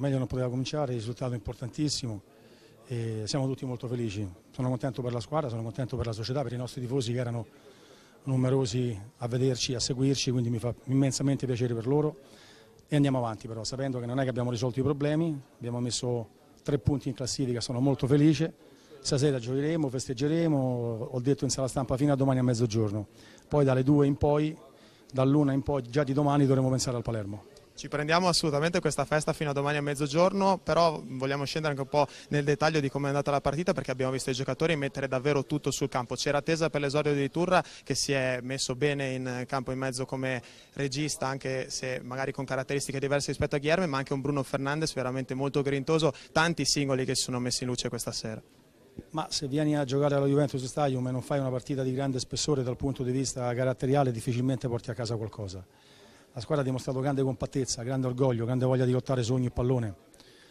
meglio non poteva cominciare, il risultato è importantissimo e siamo tutti molto felici. Sono contento per la squadra, sono contento per la società, per i nostri tifosi che erano numerosi a vederci, a seguirci, quindi mi fa immensamente piacere per loro e andiamo avanti però, sapendo che non è che abbiamo risolto i problemi, abbiamo messo tre punti in classifica, sono molto felice. Stasera giocheremo, festeggeremo, ho detto in sala stampa fino a domani a mezzogiorno, poi dalle due in poi, dall'una in poi, già di domani dovremo pensare al Palermo. Ci prendiamo assolutamente questa festa fino a domani a mezzogiorno, però vogliamo scendere anche un po' nel dettaglio di come è andata la partita perché abbiamo visto i giocatori mettere davvero tutto sul campo. C'era attesa per l'esordio di Turra che si è messo bene in campo in mezzo come regista, anche se magari con caratteristiche diverse rispetto a Guilherme, ma anche un Bruno Fernandes veramente molto grintoso, tanti singoli che si sono messi in luce questa sera. Ma se vieni a giocare alla Juventus Stadium e non fai una partita di grande spessore dal punto di vista caratteriale, difficilmente porti a casa qualcosa. La squadra ha dimostrato grande compattezza, grande orgoglio, grande voglia di lottare su ogni pallone.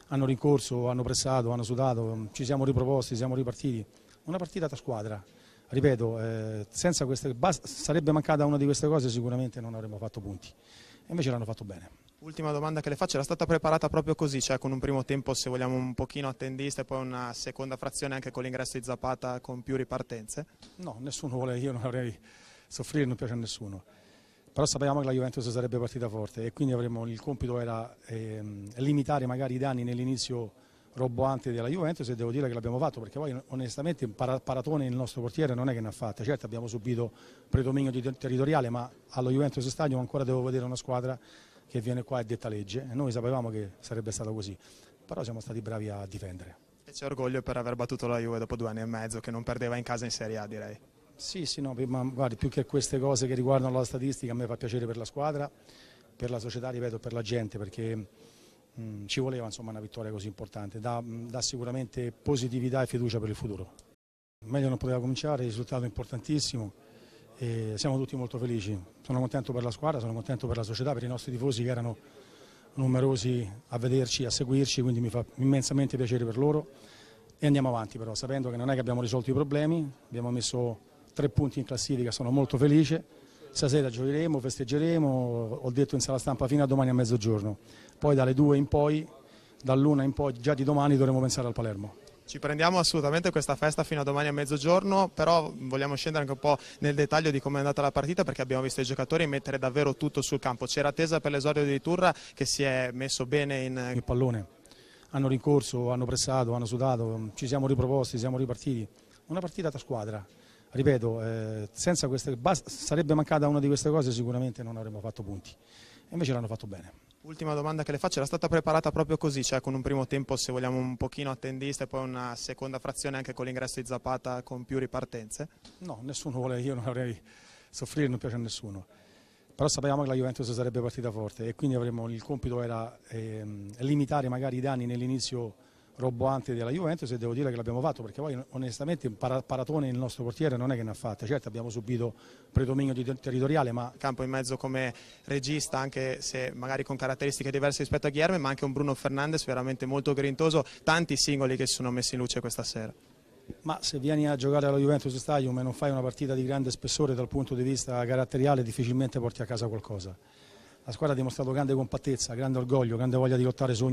Hanno rincorso, hanno pressato, hanno sudato, ci siamo riproposti, siamo ripartiti. Una partita da squadra. Ripeto, eh, senza queste, sarebbe mancata una di queste cose sicuramente non avremmo fatto punti. E Invece l'hanno fatto bene. Ultima domanda che le faccio, era stata preparata proprio così, cioè con un primo tempo se vogliamo un pochino attendista e poi una seconda frazione anche con l'ingresso di Zapata con più ripartenze? No, nessuno vuole, io non avrei soffrire, non piace a nessuno però sapevamo che la Juventus sarebbe partita forte e quindi avremmo, il compito era ehm, limitare magari i danni nell'inizio roboante della Juventus e devo dire che l'abbiamo fatto perché poi onestamente un paratone il nostro portiere non è che ne ha fatte, certo abbiamo subito predominio territoriale ma allo Juventus Stadium ancora devo vedere una squadra che viene qua e detta legge e noi sapevamo che sarebbe stato così, però siamo stati bravi a difendere. E c'è orgoglio per aver battuto la Juve dopo due anni e mezzo che non perdeva in casa in Serie A direi. Sì, sì, no, ma guardi, più che queste cose che riguardano la statistica, a me fa piacere per la squadra, per la società, ripeto, per la gente, perché mh, mm, ci voleva insomma, una vittoria così importante, dà, mm, dà sicuramente positività e fiducia per il futuro. Meglio non poteva cominciare, il risultato è importantissimo, e siamo tutti molto felici, sono contento per la squadra, sono contento per la società, per i nostri tifosi che erano numerosi a vederci, a seguirci, quindi mi fa immensamente piacere per loro e andiamo avanti però, sapendo che non è che abbiamo risolto i problemi, abbiamo messo tre punti in classifica, sono molto felice. Stasera giocheremo, festeggeremo, ho detto in sala stampa fino a domani a mezzogiorno. Poi dalle due in poi, dall'una in poi, già di domani dovremo pensare al Palermo. Ci prendiamo assolutamente questa festa fino a domani a mezzogiorno, però vogliamo scendere anche un po' nel dettaglio di come è andata la partita perché abbiamo visto i giocatori mettere davvero tutto sul campo. C'era attesa per l'esordio di Turra che si è messo bene in... Il pallone, hanno rincorso, hanno pressato, hanno sudato, ci siamo riproposti, siamo ripartiti. Una partita da squadra ripeto, eh, queste, bas, sarebbe mancata una di queste cose sicuramente non avremmo fatto punti, e invece l'hanno fatto bene. Ultima domanda che le faccio, era stata preparata proprio così, cioè con un primo tempo se vogliamo un pochino attendista e poi una seconda frazione anche con l'ingresso di Zapata con più ripartenze? No, nessuno vuole, io non avrei soffrire, non piace a nessuno, però sapevamo che la Juventus sarebbe partita forte e quindi avremmo, il compito era ehm, limitare magari i danni nell'inizio roboanti della Juventus e devo dire che l'abbiamo fatto perché poi onestamente in paratone il nostro portiere non è che ne ha fatte, certo abbiamo subito predominio territoriale ma... Campo in mezzo come regista anche se magari con caratteristiche diverse rispetto a Guilherme ma anche un Bruno Fernandes veramente molto grintoso, tanti singoli che si sono messi in luce questa sera. Ma se vieni a giocare alla Juventus Stadium e non fai una partita di grande spessore dal punto di vista caratteriale difficilmente porti a casa qualcosa. La squadra ha dimostrato grande compattezza, grande orgoglio, grande voglia di lottare su ogni